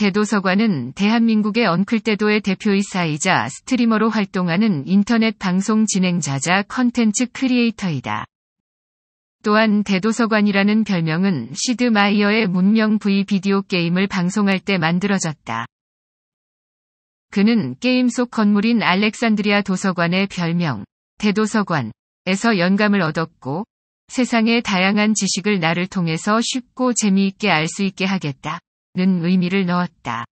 대도서관은 대한민국의 언클대도의 대표이사이자 스트리머로 활동하는 인터넷 방송 진행자자 컨텐츠 크리에이터이다. 또한 대도서관이라는 별명은 시드 마이어의 문명 V 비디오 게임을 방송할 때 만들어졌다. 그는 게임 속 건물인 알렉산드리아 도서관의 별명, 대도서관에서 영감을 얻었고, 세상의 다양한 지식을 나를 통해서 쉽고 재미있게 알 수 있게 하겠다. 는 의미를 넣었다.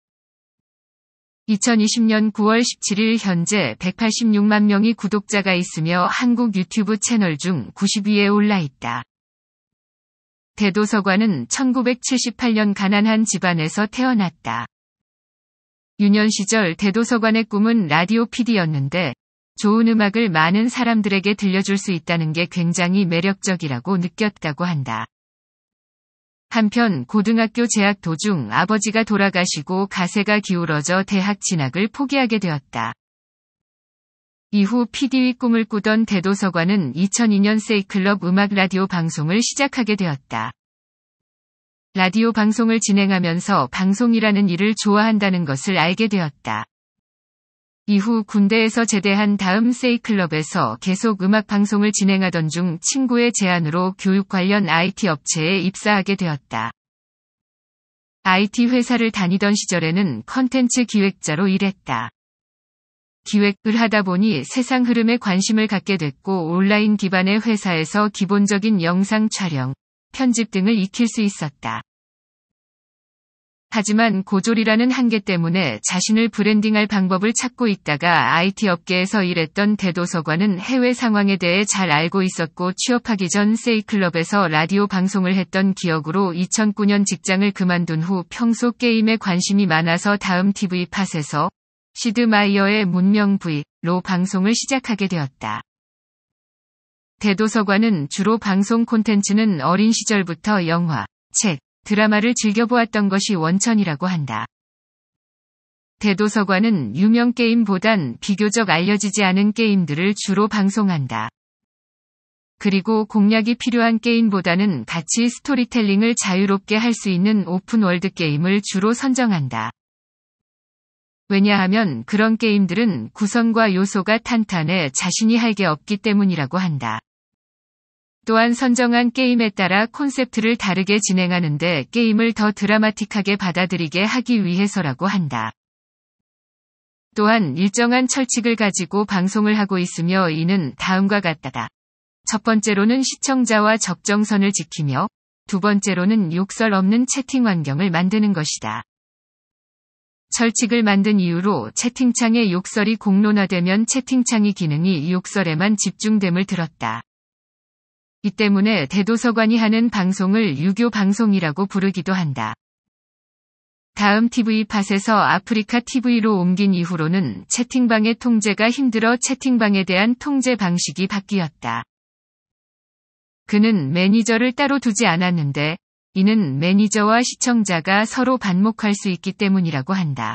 2020년 9월 17일 현재 186만 명이 구독자가 있으며 한국 유튜브 채널 중 90위에 올라 있다. 대도서관은 1978년 가난한 집안에서 태어났다. 유년 시절 대도서관의 꿈은 라디오 PD였는데 좋은 음악을 많은 사람들에게 들려줄 수 있다는 게 굉장히 매력적이라고 느꼈다고 한다. 한편 고등학교 재학 도중 아버지가 돌아가시고 가세가 기울어져 대학 진학을 포기하게 되었다. 이후 PD의 꿈을 꾸던 대도서관은 2002년 세이클럽 음악 라디오 방송을 시작하게 되었다. 라디오 방송을 진행하면서 방송이라는 일을 좋아한다는 것을 알게 되었다. 이후 군대에서 제대한 다음 세이클럽에서 계속 음악 방송을 진행하던 중 친구의 제안으로 교육 관련 IT 업체에 입사하게 되었다. IT 회사를 다니던 시절에는 컨텐츠 기획자로 일했다. 기획을 하다 보니 세상 흐름에 관심을 갖게 됐고 온라인 기반의 회사에서 기본적인 영상 촬영, 편집 등을 익힐 수 있었다. 하지만 고졸이라는 한계 때문에 자신을 브랜딩할 방법을 찾고 있다가 IT 업계에서 일했던 대도서관은 해외 상황에 대해 잘 알고 있었고 취업하기 전 세이클럽에서 라디오 방송을 했던 기억으로 2009년 직장을 그만둔 후 평소 게임에 관심이 많아서 다음 TV 팟에서 시드마이어의 문명 부위로 방송을 시작하게 되었다. 대도서관은 주로 방송 콘텐츠는 어린 시절부터 영화, 책, 드라마를 즐겨보았던 것이 원천이라고 한다. 대도서관은 유명 게임보단 비교적 알려지지 않은 게임들을 주로 방송한다. 그리고 공략이 필요한 게임보다는 같이 스토리텔링을 자유롭게 할 수 있는 오픈월드 게임을 주로 선정한다. 왜냐하면 그런 게임들은 구성과 요소가 탄탄해 자신이 할 게 없기 때문이라고 한다. 또한 선정한 게임에 따라 콘셉트를 다르게 진행하는데 게임을 더 드라마틱하게 받아들이게 하기 위해서라고 한다. 또한 일정한 철칙을 가지고 방송을 하고 있으며 이는 다음과 같다. 다첫 번째로는 시청자와 적정선을 지키며 두 번째로는 욕설 없는 채팅 환경을 만드는 것이다. 철칙을 만든 이유로 채팅창의 욕설이 공론화되면 채팅창의 기능이 욕설에만 집중됨을 들었다. 이 때문에 대도서관이 하는 방송을 유교 방송이라고 부르기도 한다. 다음 TV팟에서 아프리카 TV로 옮긴 이후로는 채팅방의 통제가 힘들어 채팅방에 대한 통제 방식이 바뀌었다. 그는 매니저를 따로 두지 않았는데 이는 매니저와 시청자가 서로 반목할 수 있기 때문이라고 한다.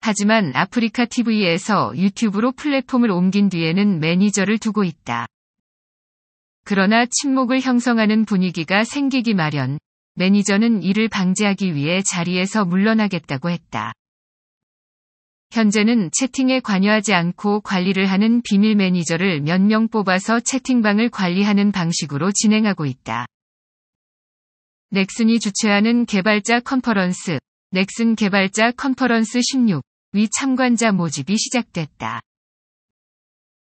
하지만 아프리카 TV에서 유튜브로 플랫폼을 옮긴 뒤에는 매니저를 두고 있다. 그러나 침묵을 형성하는 분위기가 생기기 마련 매니저는 이를 방지하기 위해 자리에서 물러나겠다고 했다. 현재는 채팅에 관여하지 않고 관리를 하는 비밀 매니저를 몇 명 뽑아서 채팅방을 관리하는 방식으로 진행하고 있다. 넥슨이 주최하는 개발자 컨퍼런스, 넥슨 개발자 컨퍼런스 16위 참관자 모집이 시작됐다.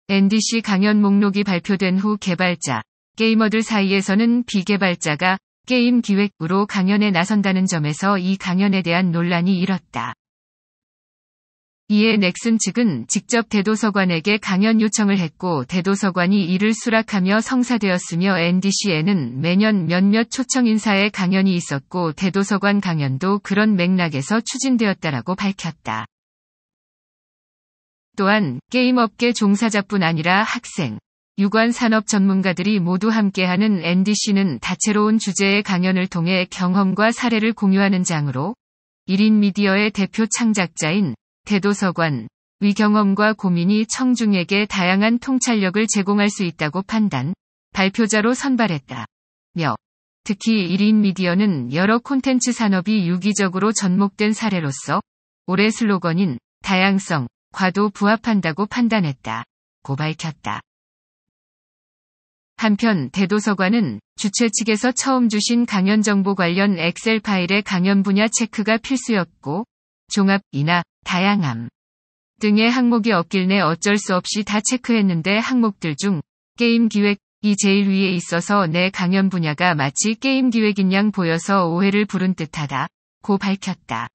NDC 강연 목록이 발표된 후 개발자, 게이머들 사이에서는 비개발자가 게임 기획부로 강연에 나선다는 점에서 이 강연에 대한 논란이 일었다. 이에 넥슨 측은 직접 대도서관에게 강연 요청을 했고 대도서관이 이를 수락하며 성사되었으며 NDC에는 매년 몇몇 초청 인사의 강연이 있었고 대도서관 강연도 그런 맥락에서 추진되었다라고 밝혔다. 또한 게임업계 종사자뿐 아니라 학생, 유관 산업 전문가들이 모두 함께하는 NDC는 다채로운 주제의 강연을 통해 경험과 사례를 공유하는 장으로 1인 미디어의 대표 창작자인 대도서관, 위경험과 고민이 청중에게 다양한 통찰력을 제공할 수 있다고 판단, 발표자로 선발했다. 며, 특히 1인 미디어는 여러 콘텐츠 산업이 유기적으로 접목된 사례로서 올해 슬로건인 다양성, 과도 부합한다고 판단했다. 고 밝혔다. 한편 대도서관은 주최 측에서 처음 주신 강연 정보 관련 엑셀 파일의 강연 분야 체크가 필수였고 종합이나 다양함 등의 항목이 없길래 어쩔 수 없이 다 체크했는데 항목들 중 게임 기획이 제일 위에 있어서 내 강연 분야가 마치 게임 기획인 양 보여서 오해를 부른 듯하다. 고 밝혔다.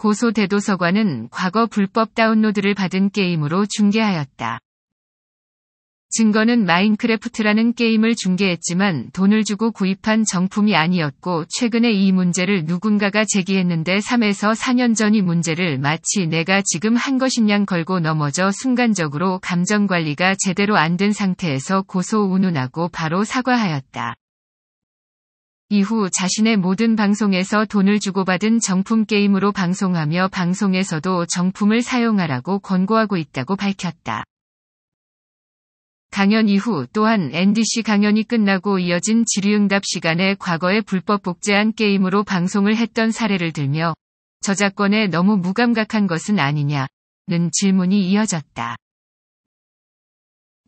고소 대도서관은 과거 불법 다운로드를 받은 게임으로 중계하였다 증거는 마인크래프트라는 게임을 중개했지만 돈을 주고 구입한 정품이 아니었고 최근에 이 문제를 누군가가 제기했는데 3에서 4년 전이 문제를 마치 내가 지금 한 것인양 걸고 넘어져 순간적으로 감정관리가 제대로 안 된 상태에서 고소 운운하고 바로 사과하였다. 이후 자신의 모든 방송에서 돈을 주고받은 정품 게임으로 방송하며 방송에서도 정품을 사용하라고 권고하고 있다고 밝혔다. 강연 이후 또한 NDC 강연이 끝나고 이어진 질의응답 시간에 과거에 불법 복제한 게임으로 방송을 했던 사례를 들며 저작권에 너무 무감각한 것은 아니냐는 질문이 이어졌다.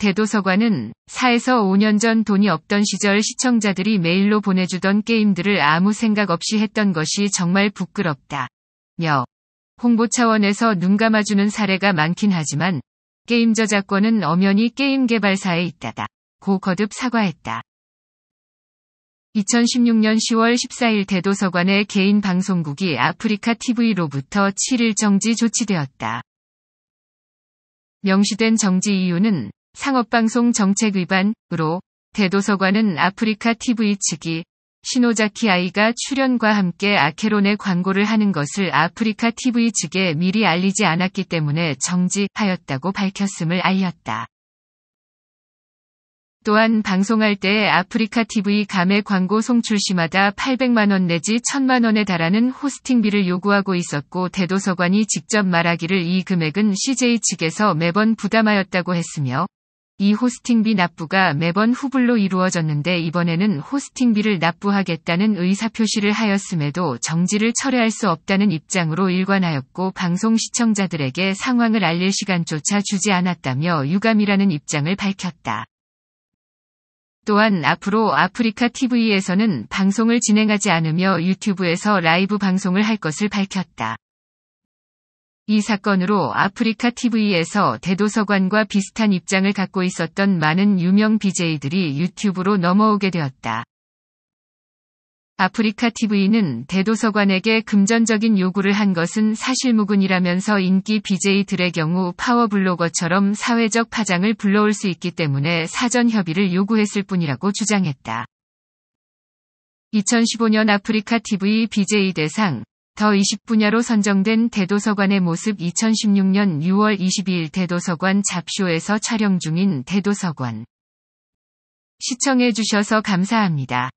대도서관은 4에서 5년 전 돈이 없던 시절 시청자들이 메일로 보내주던 게임들을 아무 생각 없이 했던 것이 정말 부끄럽다. 며 홍보 차원에서 눈 감아주는 사례가 많긴 하지만 게임 저작권은 엄연히 게임 개발사에 있다다. 고 거듭 사과했다. 2016년 10월 14일 대도서관의 개인 방송국이 아프리카 TV로부터 7일 정지 조치되었다. 명시된 정지 이유는 상업방송 정책 위반으로 대도서관은 아프리카 TV 측이 신호자키 아이가 출연과 함께 아케론의 광고를 하는 것을 아프리카 TV 측에 미리 알리지 않았기 때문에 정지하였다고 밝혔음을 알렸다. 또한 방송할 때 아프리카 TV 감의 광고 송출 시마다 800만원 내지 1000만원에 달하는 호스팅비를 요구하고 있었고 대도서관이 직접 말하기를 이 금액은 CJ 측에서 매번 부담하였다고 했으며 이 호스팅비 납부가 매번 후불로 이루어졌는데 이번에는 호스팅비를 납부하겠다는 의사표시를 하였음에도 정지를 철회할 수 없다는 입장으로 일관하였고 방송 시청자들에게 상황을 알릴 시간조차 주지 않았다며 유감이라는 입장을 밝혔다. 또한 앞으로 아프리카 TV에서는 방송을 진행하지 않으며 유튜브에서 라이브 방송을 할 것을 밝혔다. 이 사건으로 아프리카 TV에서 대도서관과 비슷한 입장을 갖고 있었던 많은 유명 BJ들이 유튜브로 넘어오게 되었다. 아프리카 TV는 대도서관에게 금전적인 요구를 한 것은 사실무근이라면서 인기 BJ들의 경우 파워블로거처럼 사회적 파장을 불러올 수 있기 때문에 사전 협의를 요구했을 뿐이라고 주장했다. 2015년 아프리카 TV BJ 대상 더 20분야로 선정된 대도서관의 모습 2016년 6월 22일 대도서관 잡쇼에서 촬영 중인 대도서관. 시청해주셔서 감사합니다.